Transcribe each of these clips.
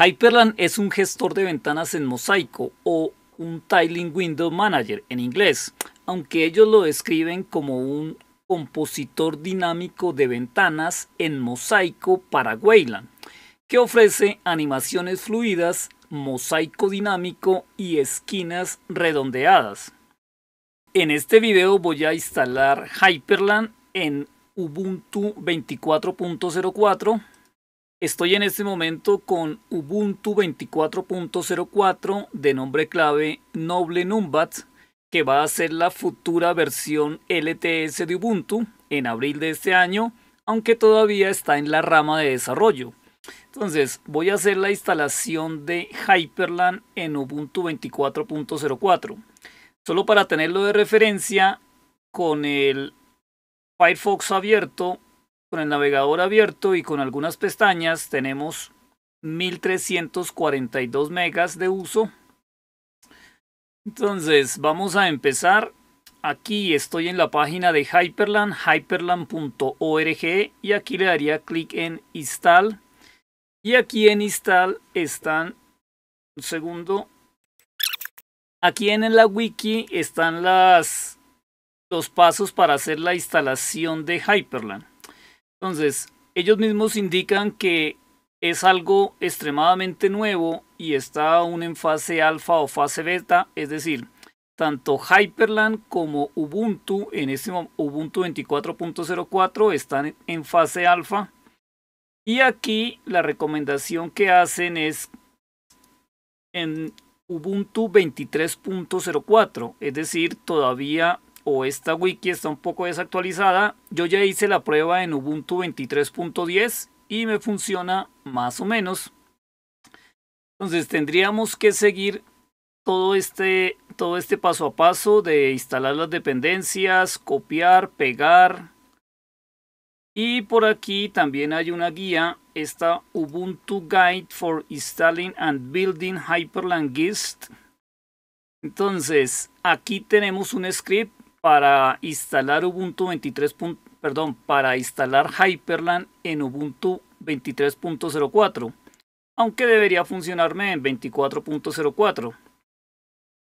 Hyperland es un gestor de ventanas en mosaico o un Tiling Window Manager en inglés, aunque ellos lo describen como un compositor dinámico de ventanas en mosaico para Wayland, que ofrece animaciones fluidas, mosaico dinámico y esquinas redondeadas. En este video voy a instalar Hyperland en Ubuntu 24.04 Estoy en este momento con Ubuntu 24.04 de nombre clave Noble Numbat, que va a ser la futura versión LTS de Ubuntu en abril de este año, aunque todavía está en la rama de desarrollo. Entonces voy a hacer la instalación de Hyperland en Ubuntu 24.04. Solo para tenerlo de referencia, con el Firefox abierto con el navegador abierto y con algunas pestañas tenemos 1342 megas de uso. Entonces vamos a empezar. Aquí estoy en la página de Hyperland, hyperland.org y aquí le daría clic en install. Y aquí en install están, un segundo, aquí en la wiki están los pasos para hacer la instalación de Hyperland. Entonces, ellos mismos indican que es algo extremadamente nuevo y está aún en fase alfa o fase beta, es decir, tanto Hyperland como Ubuntu, en este Ubuntu 24.04 están en fase alfa. Y aquí la recomendación que hacen es en Ubuntu 23.04, es decir, todavía o esta wiki está un poco desactualizada. Yo ya hice la prueba en Ubuntu 23.10 y me funciona más o menos. Entonces tendríamos que seguir todo este, todo este paso a paso de instalar las dependencias, copiar, pegar. Y por aquí también hay una guía, esta Ubuntu Guide for Installing and Building Hyperland Gist. Entonces, aquí tenemos un script para instalar Ubuntu 23. Perdón, para instalar Hyperland en Ubuntu 23.04, aunque debería funcionarme en 24.04.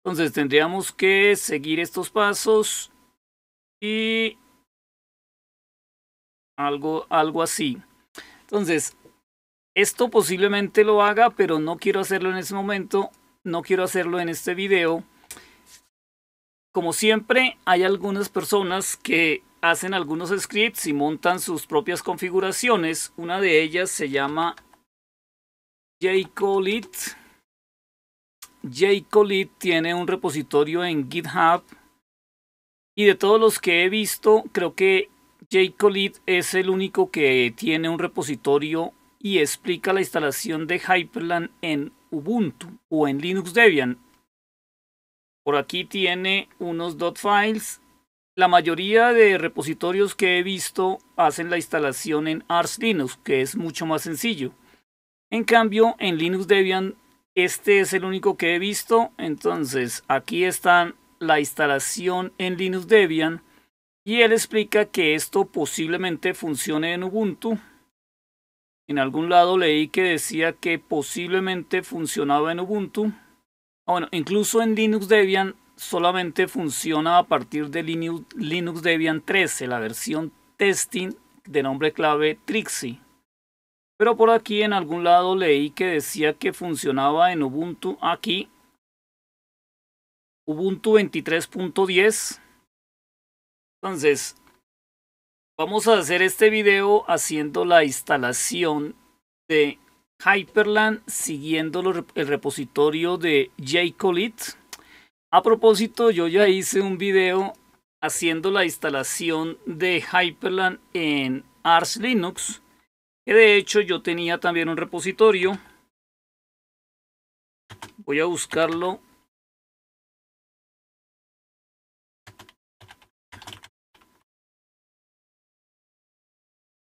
Entonces tendríamos que seguir estos pasos y algo, algo así. Entonces, esto posiblemente lo haga, pero no quiero hacerlo en este momento, no quiero hacerlo en este video como siempre, hay algunas personas que hacen algunos scripts y montan sus propias configuraciones. Una de ellas se llama jcolit. Jcolit tiene un repositorio en GitHub. Y de todos los que he visto, creo que jcolit es el único que tiene un repositorio y explica la instalación de Hyperland en Ubuntu o en Linux Debian. Por aquí tiene unos .files. La mayoría de repositorios que he visto hacen la instalación en Ars Linux, que es mucho más sencillo. En cambio, en Linux Debian, este es el único que he visto. Entonces, aquí está la instalación en Linux Debian. Y él explica que esto posiblemente funcione en Ubuntu. En algún lado leí que decía que posiblemente funcionaba en Ubuntu. Ah, bueno, incluso en Linux Debian solamente funciona a partir de Linux, Debian 13, la versión testing de nombre clave Trixie. Pero por aquí en algún lado leí que decía que funcionaba en Ubuntu aquí. Ubuntu 23.10. Entonces, vamos a hacer este video haciendo la instalación de Hyperland siguiendo el repositorio de Jcolit A propósito, yo ya hice un video haciendo la instalación de Hyperland en Ars Linux. Que de hecho yo tenía también un repositorio. Voy a buscarlo.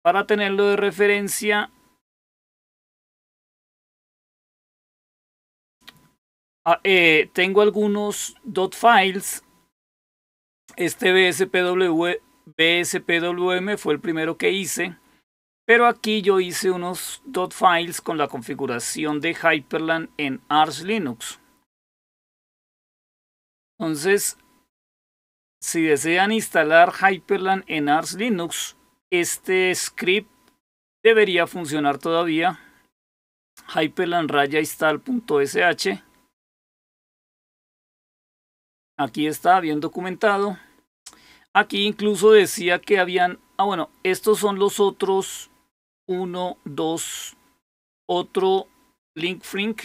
Para tenerlo de referencia Ah, eh, tengo algunos files. Este BSPW, BSPWM fue el primero que hice. Pero aquí yo hice unos files con la configuración de Hyperland en Arch Linux. Entonces, si desean instalar Hyperland en Arch Linux, este script debería funcionar todavía. Hyperland install.sh Aquí está bien documentado. Aquí incluso decía que habían... Ah, bueno, estos son los otros. Uno, dos. Otro linkfrink.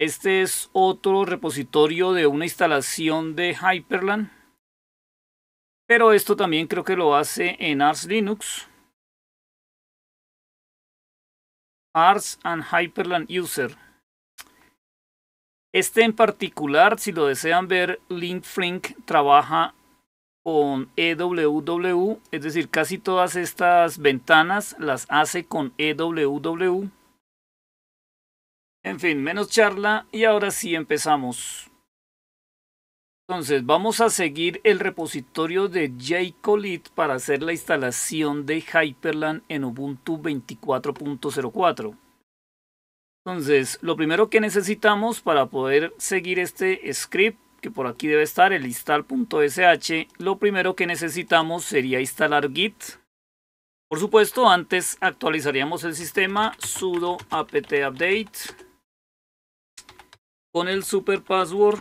Este es otro repositorio de una instalación de Hyperland. Pero esto también creo que lo hace en Ars Linux. Ars and Hyperland User. Este en particular, si lo desean ver, Linkflink trabaja con EWW, es decir, casi todas estas ventanas las hace con EWW. En fin, menos charla y ahora sí empezamos. Entonces, vamos a seguir el repositorio de jcolit para hacer la instalación de Hyperland en Ubuntu 24.04. Entonces, lo primero que necesitamos para poder seguir este script, que por aquí debe estar el install.sh, lo primero que necesitamos sería instalar git. Por supuesto, antes actualizaríamos el sistema sudo apt update con el super password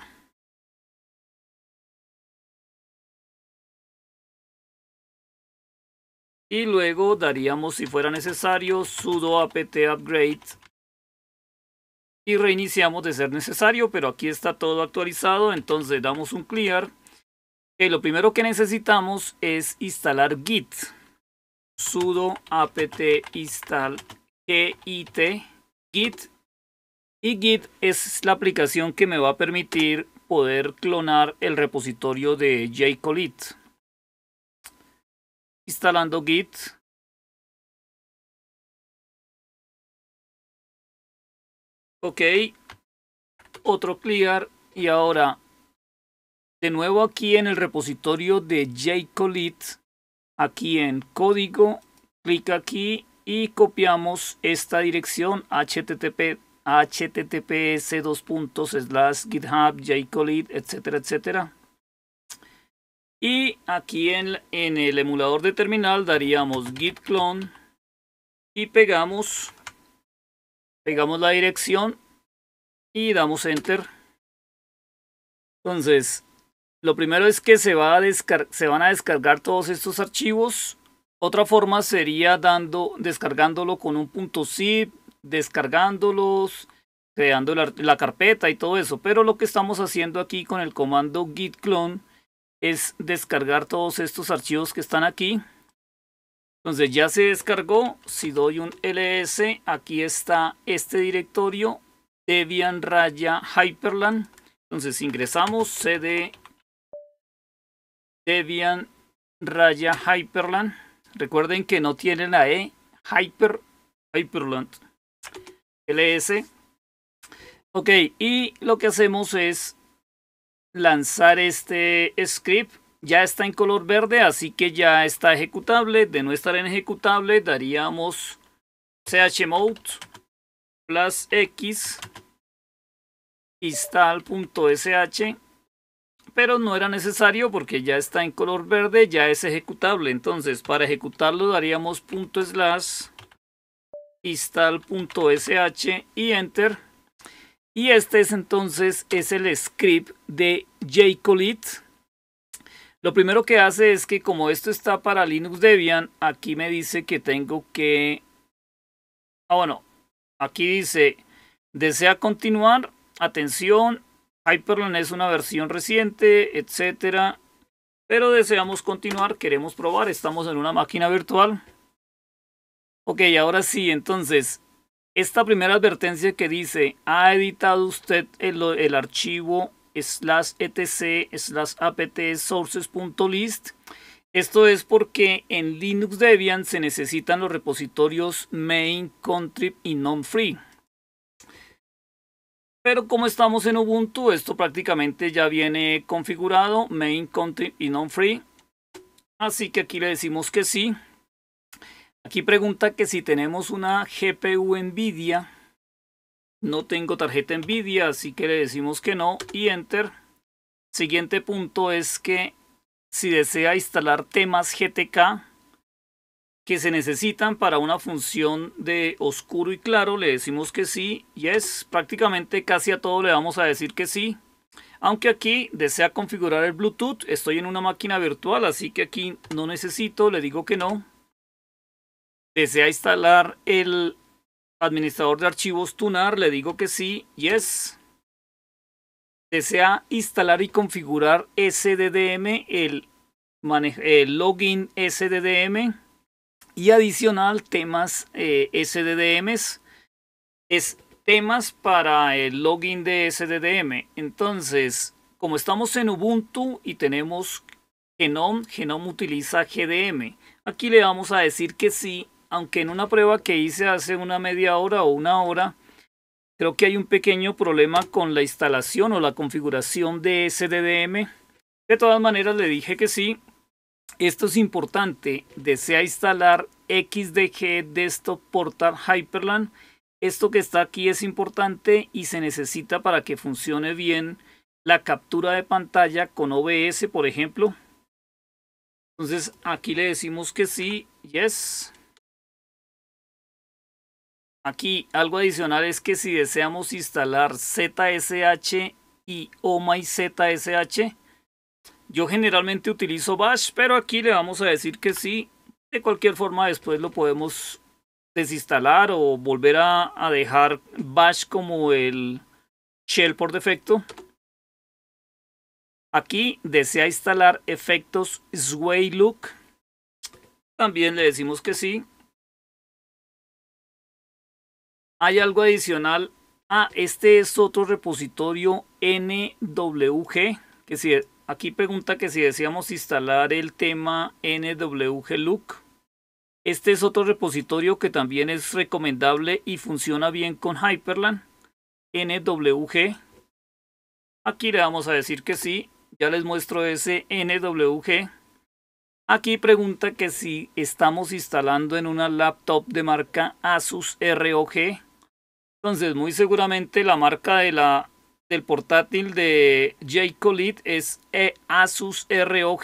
y luego daríamos si fuera necesario sudo apt upgrade y reiniciamos de ser necesario, pero aquí está todo actualizado, entonces damos un clear. Y eh, lo primero que necesitamos es instalar git sudo apt install git git y git es la aplicación que me va a permitir poder clonar el repositorio de jcolit instalando git Ok. Otro clear. Y ahora, de nuevo aquí en el repositorio de jcolit, aquí en código, clic aquí y copiamos esta dirección http https dos puntos github jcolit etcétera etcétera y aquí en el emulador de terminal daríamos git clone y pegamos pegamos la dirección y damos enter. Entonces, lo primero es que se, va se van a descargar todos estos archivos. Otra forma sería dando, descargándolo con un punto zip, descargándolos, creando la, carpeta y todo eso. Pero lo que estamos haciendo aquí con el comando git clone es descargar todos estos archivos que están aquí. Entonces ya se descargó. Si doy un ls, aquí está este directorio, Debian raya Hyperland. Entonces ingresamos cd Debian raya Hyperland. Recuerden que no tiene la E, Hyper, Hyperland, ls. Ok, y lo que hacemos es lanzar este script ya está en color verde, así que ya está ejecutable. De no estar en ejecutable, daríamos chmode plus x install.sh pero no era necesario porque ya está en color verde, ya es ejecutable. Entonces, para ejecutarlo daríamos slash install.sh y enter. Y este es entonces es el script de jcolit lo primero que hace es que como esto está para Linux Debian, aquí me dice que tengo que... Ah, bueno, aquí dice, desea continuar, atención, Hyperland es una versión reciente, etc. Pero deseamos continuar, queremos probar, estamos en una máquina virtual. Ok, ahora sí, entonces, esta primera advertencia que dice, ha editado usted el, el archivo slash etc slash apt sources.list. Esto es porque en Linux Debian se necesitan los repositorios main, contrib y non-free. Pero como estamos en Ubuntu, esto prácticamente ya viene configurado, main, contrib y non-free. Así que aquí le decimos que sí. Aquí pregunta que si tenemos una GPU NVIDIA no tengo tarjeta NVIDIA, así que le decimos que no y Enter. Siguiente punto es que si desea instalar temas GTK que se necesitan para una función de oscuro y claro, le decimos que sí. Y es prácticamente casi a todo le vamos a decir que sí. Aunque aquí desea configurar el Bluetooth, estoy en una máquina virtual, así que aquí no necesito, le digo que no. Desea instalar el Administrador de archivos Tunar, le digo que sí, yes. Desea instalar y configurar SDDM, el, login SDDM y adicional temas eh, SDDMs. Es temas para el login de SDDM. Entonces, como estamos en Ubuntu y tenemos Genome, Genome utiliza GDM. Aquí le vamos a decir que sí aunque en una prueba que hice hace una media hora o una hora, creo que hay un pequeño problema con la instalación o la configuración de SDDM. De todas maneras le dije que sí. Esto es importante. Desea instalar XDG Desktop Portal Hyperland. Esto que está aquí es importante y se necesita para que funcione bien la captura de pantalla con OBS, por ejemplo. Entonces aquí le decimos que sí, yes. Aquí algo adicional es que si deseamos instalar ZSH y OMA yo generalmente utilizo Bash, pero aquí le vamos a decir que sí. De cualquier forma después lo podemos desinstalar o volver a, a dejar Bash como el shell por defecto. Aquí desea instalar efectos Sway Look. También le decimos que sí hay algo adicional. Ah, este es otro repositorio NWG, que aquí pregunta que si deseamos instalar el tema NWG Look. Este es otro repositorio que también es recomendable y funciona bien con Hyperland. NWG. Aquí le vamos a decir que sí. Ya les muestro ese NWG. Aquí pregunta que si estamos instalando en una laptop de marca Asus ROG. Entonces, muy seguramente la marca de la, del portátil de J. es e Asus ROG.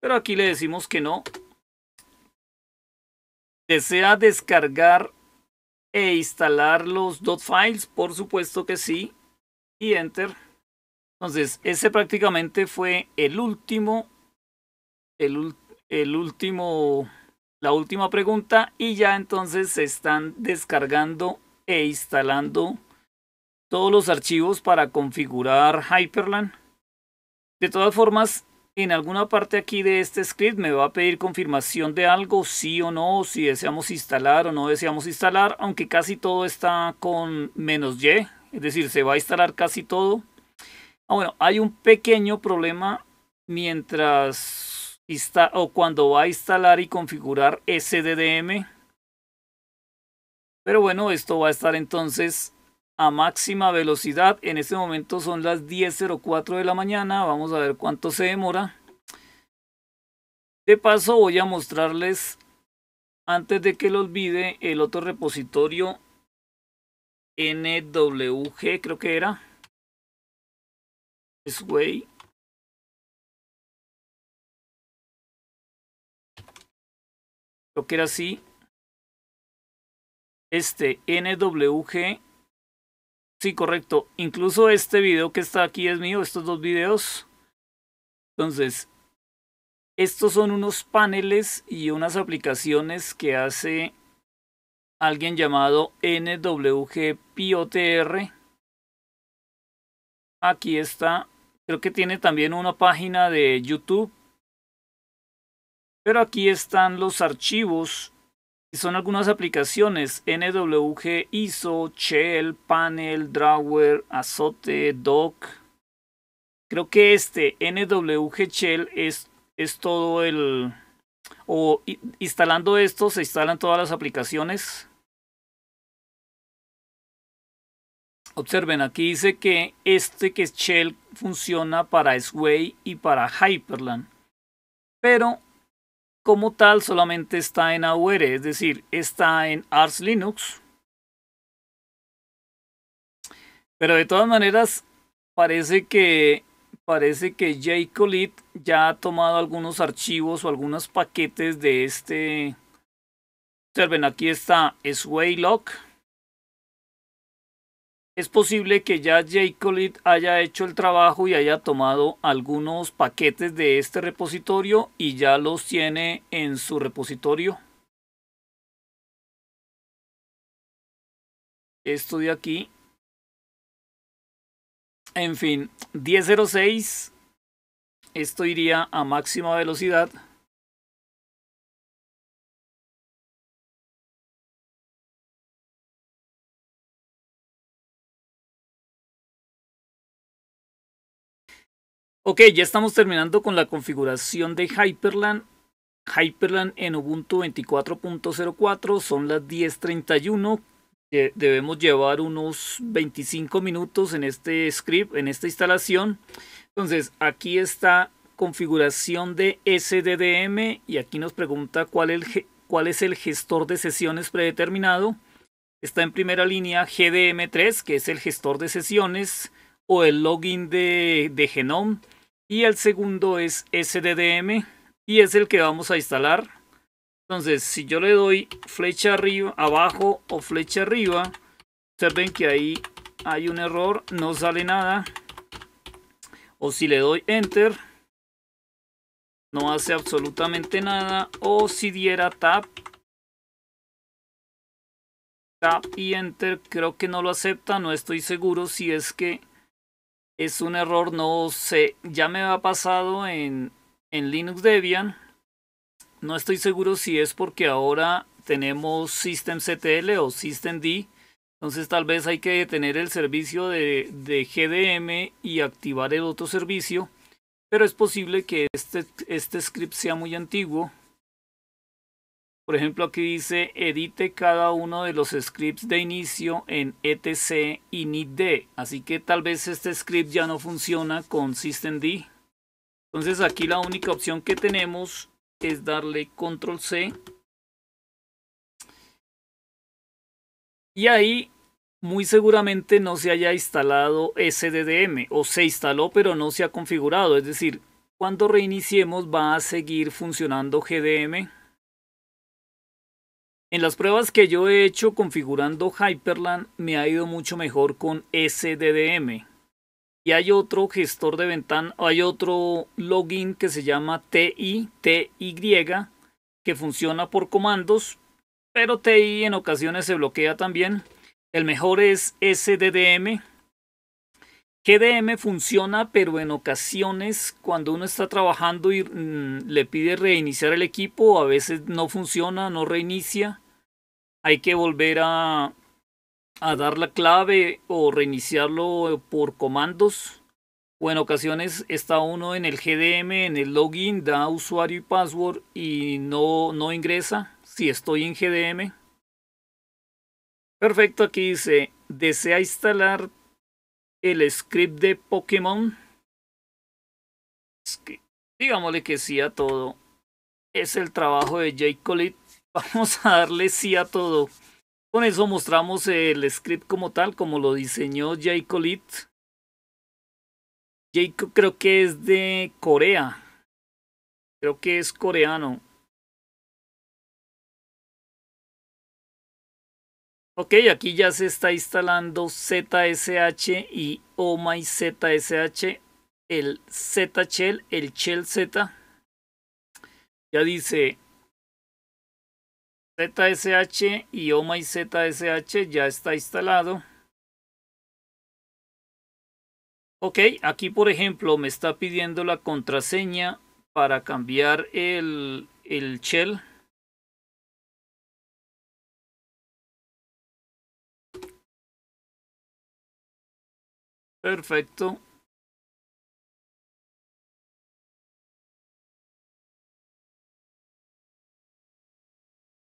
Pero aquí le decimos que no. ¿Desea descargar e instalar los dot .files? Por supuesto que sí. Y Enter. Entonces, ese prácticamente fue el último, el, último, la última pregunta y ya entonces se están descargando e instalando todos los archivos para configurar Hyperland. De todas formas, en alguna parte aquí de este script me va a pedir confirmación de algo, sí o no, si deseamos instalar o no deseamos instalar, aunque casi todo está con menos Y, es decir, se va a instalar casi todo. Ah, bueno, hay un pequeño problema mientras o cuando va a instalar y configurar SDDM pero bueno, esto va a estar entonces a máxima velocidad. En este momento son las 10.04 de la mañana. Vamos a ver cuánto se demora. De paso voy a mostrarles, antes de que lo olvide, el otro repositorio NWG, creo que era. Sway. Creo que era así este NWG. Sí, correcto. Incluso este video que está aquí es mío, estos dos videos. Entonces, estos son unos paneles y unas aplicaciones que hace alguien llamado Piotr Aquí está. Creo que tiene también una página de YouTube. Pero aquí están los archivos son algunas aplicaciones, NWG, ISO, Shell, Panel, Drawer, Azote, Doc. Creo que este NWG Shell es, es todo el... O instalando esto se instalan todas las aplicaciones. Observen, aquí dice que este que es Shell funciona para Sway y para Hyperland. Pero como tal solamente está en AUR, es decir, está en Ars Linux. Pero de todas maneras, parece que parece que ya ha tomado algunos archivos o algunos paquetes de este. Observen, aquí está swaylock. Es posible que ya Jcolit haya hecho el trabajo y haya tomado algunos paquetes de este repositorio y ya los tiene en su repositorio. Esto de aquí. En fin, 10.06. Esto iría a máxima velocidad. Ok, ya estamos terminando con la configuración de Hyperland. Hyperland en Ubuntu 24.04 son las 10.31. debemos llevar unos 25 minutos en este script, en esta instalación. Entonces, aquí está configuración de SDDM y aquí nos pregunta cuál, es el gestor de sesiones predeterminado. Está en primera línea GDM3, que es el gestor de sesiones o el login de, de Genome y el segundo es SDDM y es el que vamos a instalar. Entonces, si yo le doy flecha arriba, abajo o flecha arriba, ven que ahí hay un error, no sale nada. O si le doy enter, no hace absolutamente nada. O si diera tab, tap y enter, creo que no lo acepta, no estoy seguro si es que es un error, no sé, ya me ha pasado en, en Linux Debian. No estoy seguro si es porque ahora tenemos systemctl o systemd. Entonces tal vez hay que detener el servicio de, de, GDM y activar el otro servicio. Pero es posible que este, este script sea muy antiguo por ejemplo, aquí dice edite cada uno de los scripts de inicio en etc initd. Así que tal vez este script ya no funciona con systemd. Entonces aquí la única opción que tenemos es darle control C. Y ahí muy seguramente no se haya instalado SDDM o se instaló pero no se ha configurado. Es decir, cuando reiniciemos va a seguir funcionando GDM. En las pruebas que yo he hecho configurando Hyperland me ha ido mucho mejor con SDDM. Y hay otro gestor de ventana, hay otro login que se llama TI, TY, que funciona por comandos, pero TI en ocasiones se bloquea también. El mejor es SDDM, GDM funciona, pero en ocasiones cuando uno está trabajando y mm, le pide reiniciar el equipo, a veces no funciona, no reinicia. Hay que volver a, dar la clave o reiniciarlo por comandos. O en ocasiones está uno en el GDM, en el login, da usuario y password y no, no ingresa si estoy en GDM. Perfecto, aquí dice, desea instalar el script de Pokémon. que, digámosle que sí a todo. Es el trabajo de Jake Vamos a darle sí a todo. Con eso mostramos el script como tal, como lo diseñó Jake Collett. creo que es de Corea. Creo que es coreano. Ok, aquí ya se está instalando ZSH y oh el Z el shell Z. Ya dice ZSH y oh ya está instalado. Ok, aquí por ejemplo me está pidiendo la contraseña para cambiar el, el shell. Perfecto.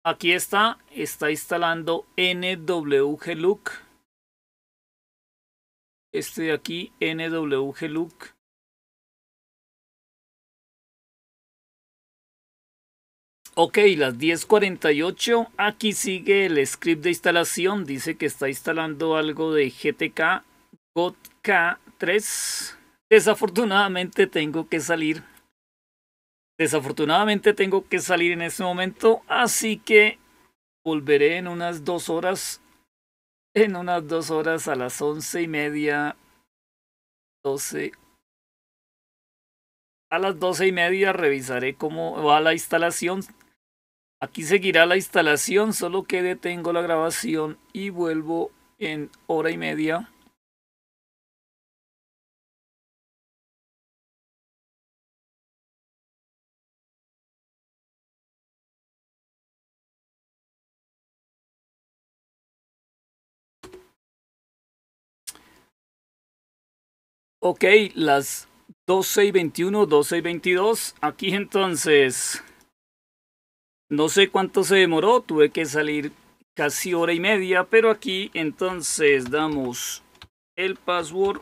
Aquí está, está instalando NWGLook. Este de aquí, NWGLook. Ok, las 10.48. Aquí sigue el script de instalación. Dice que está instalando algo de GTK K 3. Desafortunadamente tengo que salir. Desafortunadamente tengo que salir en este momento, así que volveré en unas dos horas. En unas dos horas a las once y media. A las doce y media revisaré cómo va la instalación. Aquí seguirá la instalación, solo que detengo la grabación y vuelvo en hora y media. Ok, las 12 y 21, 12 y 22. Aquí entonces, no sé cuánto se demoró, tuve que salir casi hora y media, pero aquí entonces damos el password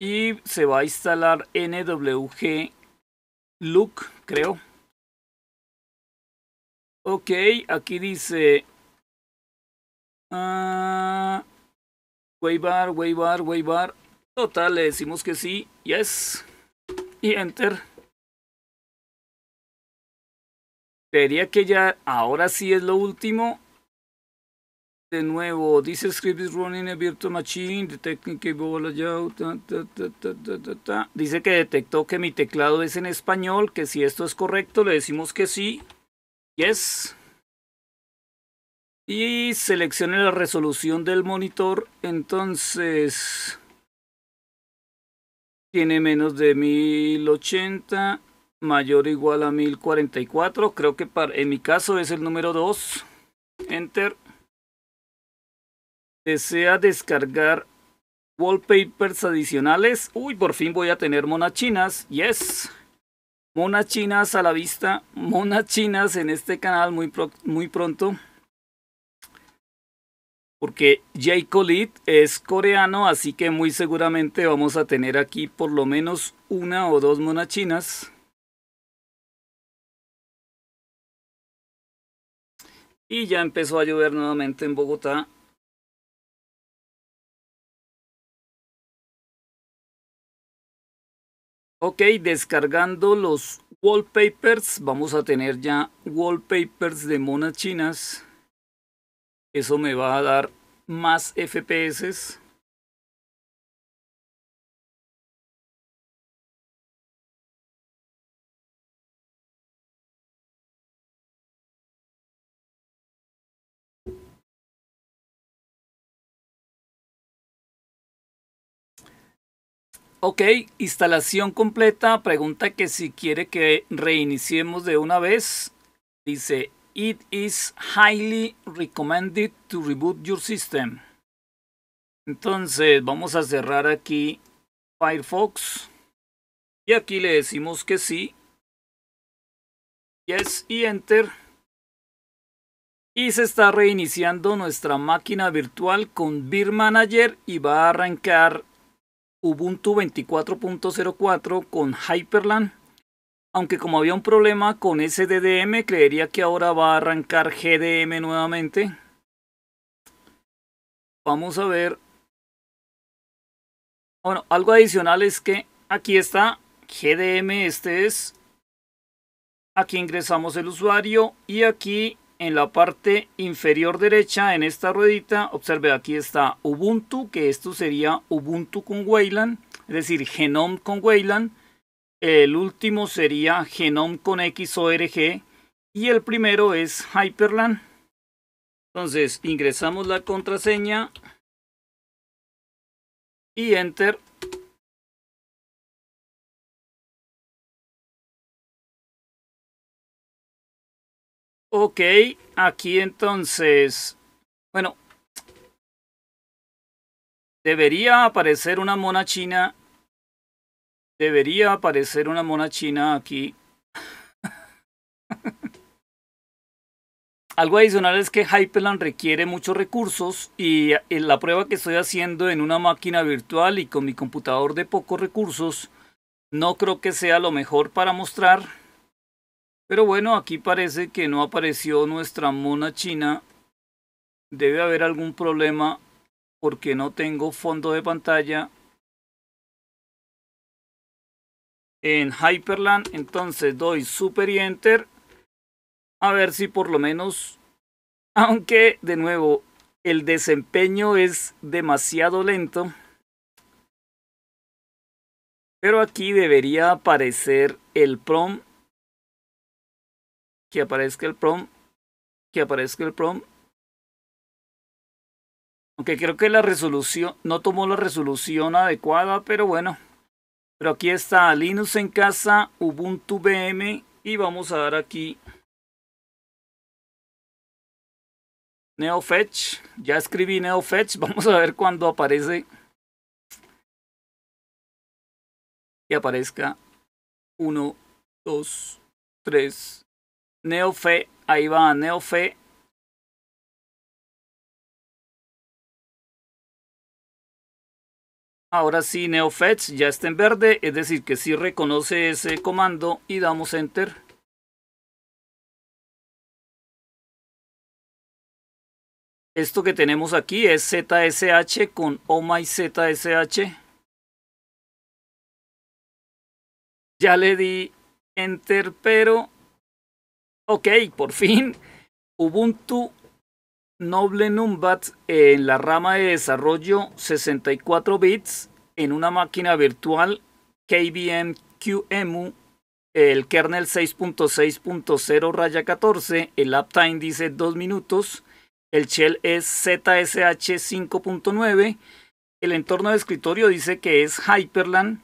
y se va a instalar NWG Look, creo. Ok, aquí dice... Ah, waybar, Waybar, Waybar. Total, le decimos que sí, yes, y enter. Vería que ya, ahora sí es lo último. De nuevo, dice script is running a virtual machine, detecting que layout, Dice que detectó que mi teclado es en español, que si esto es correcto le decimos que sí, yes. Y seleccione la resolución del monitor, entonces tiene menos de 1080, mayor o igual a 1044. Creo que para, en mi caso es el número 2. Enter. Desea descargar wallpapers adicionales. Uy, por fin voy a tener monas chinas. Yes. Monas chinas a la vista. Monas chinas en este canal muy, muy pronto porque Jay Colit es coreano, así que muy seguramente vamos a tener aquí por lo menos una o dos chinas. Y ya empezó a llover nuevamente en Bogotá. Ok, descargando los wallpapers. Vamos a tener ya wallpapers de monas chinas. Eso me va a dar más FPS. Ok, instalación completa. Pregunta que si quiere que reiniciemos de una vez. Dice it is highly recommended to reboot your system. Entonces vamos a cerrar aquí Firefox. Y aquí le decimos que sí. Yes y Enter. Y se está reiniciando nuestra máquina virtual con Beer Manager y va a arrancar Ubuntu 24.04 con Hyperland aunque como había un problema con SDDM, creería que ahora va a arrancar GDM nuevamente. Vamos a ver. Bueno, algo adicional es que aquí está GDM, este es. Aquí ingresamos el usuario y aquí en la parte inferior derecha, en esta ruedita, observe aquí está Ubuntu, que esto sería Ubuntu con Wayland, es decir, Genome con Wayland el último sería Genome con XORG y el primero es Hyperland. Entonces ingresamos la contraseña y enter. Ok, aquí entonces, bueno, debería aparecer una mona china Debería aparecer una mona china aquí. Algo adicional es que Hyperland requiere muchos recursos y la prueba que estoy haciendo en una máquina virtual y con mi computador de pocos recursos no creo que sea lo mejor para mostrar. Pero bueno, aquí parece que no apareció nuestra mona china. Debe haber algún problema porque no tengo fondo de pantalla en Hyperland. Entonces doy super y enter. A ver si por lo menos, aunque de nuevo el desempeño es demasiado lento. Pero aquí debería aparecer el prom. Que aparezca el prom. Que aparezca el prom. Aunque creo que la resolución no tomó la resolución adecuada, pero bueno. Pero aquí está Linux en casa, Ubuntu VM y vamos a dar aquí NeoFetch. Ya escribí NeoFetch, vamos a ver cuando aparece. Y aparezca 1, 2, 3. NeoFe, ahí va NeoFe Ahora sí, NeoFetch ya está en verde, es decir, que sí reconoce ese comando y damos Enter. Esto que tenemos aquí es ZSH con Oh Ya le di Enter, pero... Ok, por fin. Ubuntu Noble Numbat en la rama de desarrollo 64 bits en una máquina virtual KVM QEMU, el kernel 6.6.0 raya 14, el uptime dice 2 minutos, el shell es ZSH 5.9, el entorno de escritorio dice que es Hyperland,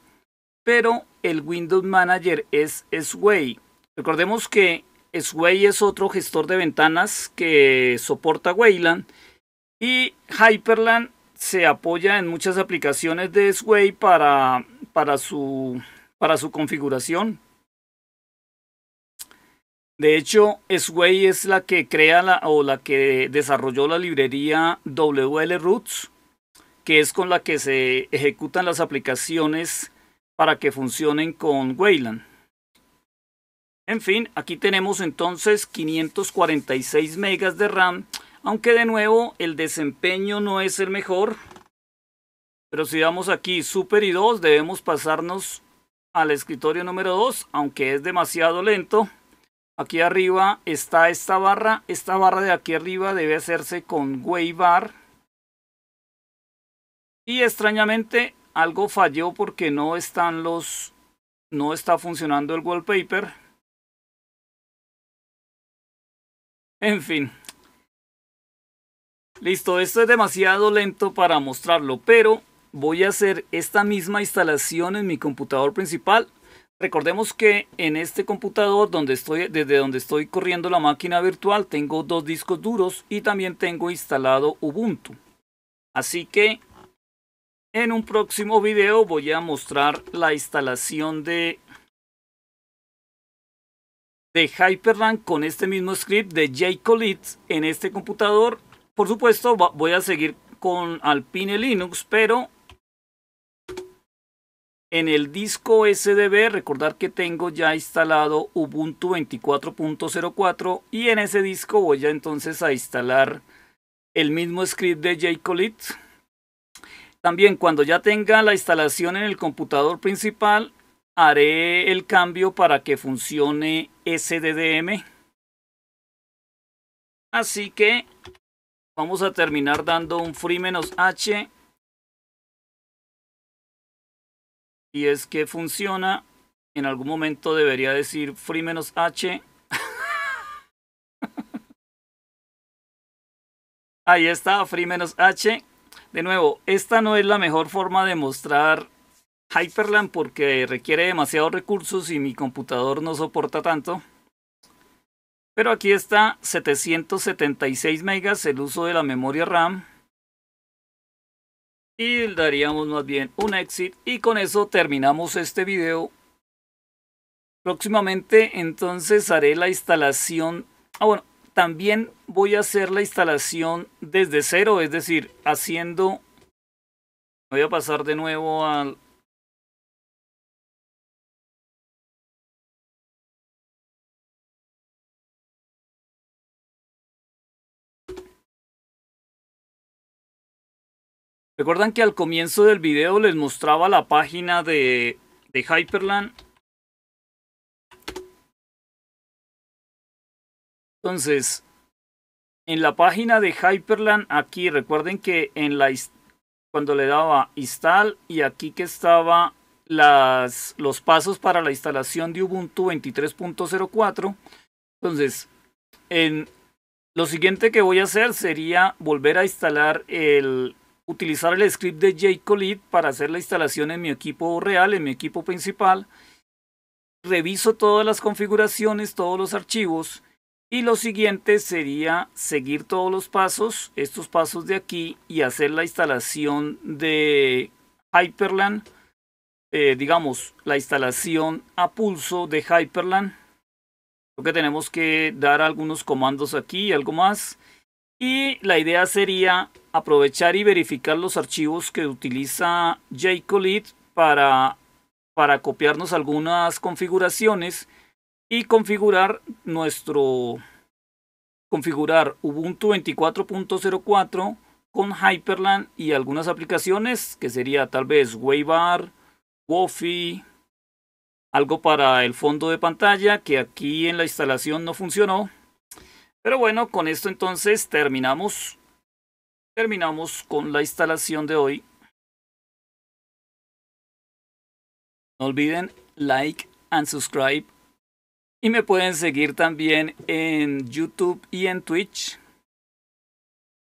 pero el Windows Manager es Sway. Recordemos que Sway es otro gestor de ventanas que soporta Wayland. Y Hyperland se apoya en muchas aplicaciones de Sway para, para, su, configuración. De hecho, Sway es la que crea o la que desarrolló la librería WLRoots que es con la que se ejecutan las aplicaciones para que funcionen con Wayland. En fin, aquí tenemos entonces 546 megas de RAM, aunque de nuevo el desempeño no es el mejor. Pero si damos aquí Super y 2, debemos pasarnos al escritorio número 2, aunque es demasiado lento. Aquí arriba está esta barra. Esta barra de aquí arriba debe hacerse con Waybar. Y extrañamente algo falló porque no están los no está funcionando el wallpaper. En fin. Listo, esto es demasiado lento para mostrarlo, pero voy a hacer esta misma instalación en mi computador principal. Recordemos que en este computador, donde estoy, desde donde estoy corriendo la máquina virtual, tengo dos discos duros y también tengo instalado Ubuntu. Así que en un próximo video voy a mostrar la instalación de de HyperRank con este mismo script de jcolitz en este computador. Por supuesto, voy a seguir con Alpine Linux, pero en el disco SDB, recordar que tengo ya instalado Ubuntu 24.04 y en ese disco voy a entonces a instalar el mismo script de jcolit. También cuando ya tenga la instalación en el computador principal, haré el cambio para que funcione SDDM. Así que vamos a terminar dando un free-h. Y es que funciona. En algún momento debería decir free-h. Ahí está, free-h. De nuevo, esta no es la mejor forma de mostrar Hyperland porque requiere demasiados recursos y mi computador no soporta tanto. Pero aquí está 776 megas el uso de la memoria RAM. Y daríamos más bien un exit y con eso terminamos este video. Próximamente entonces haré la instalación. Ah bueno, también voy a hacer la instalación desde cero, es decir, haciendo... Voy a pasar de nuevo al Recuerdan que al comienzo del video les mostraba la página de, Hyperland. Entonces, en la página de Hyperland, aquí recuerden que en la cuando le daba install y aquí que estaba las, los pasos para la instalación de Ubuntu 23.04. Entonces, en, lo siguiente que voy a hacer sería volver a instalar el, utilizar el script de Jcolid para hacer la instalación en mi equipo real, en mi equipo principal. Reviso todas las configuraciones, todos los archivos. Y lo siguiente sería seguir todos los pasos, estos pasos de aquí, y hacer la instalación de Hyperland. Eh, digamos, la instalación a pulso de Hyperland. Creo que tenemos que dar algunos comandos aquí y algo más. Y la idea sería aprovechar y verificar los archivos que utiliza Jcolit para, para copiarnos algunas configuraciones y configurar nuestro configurar Ubuntu 24.04 con Hyperland y algunas aplicaciones que sería tal vez Waybar, Wofi, algo para el fondo de pantalla que aquí en la instalación no funcionó pero bueno, con esto entonces terminamos. Terminamos con la instalación de hoy. No olviden like and subscribe. Y me pueden seguir también en YouTube y en Twitch.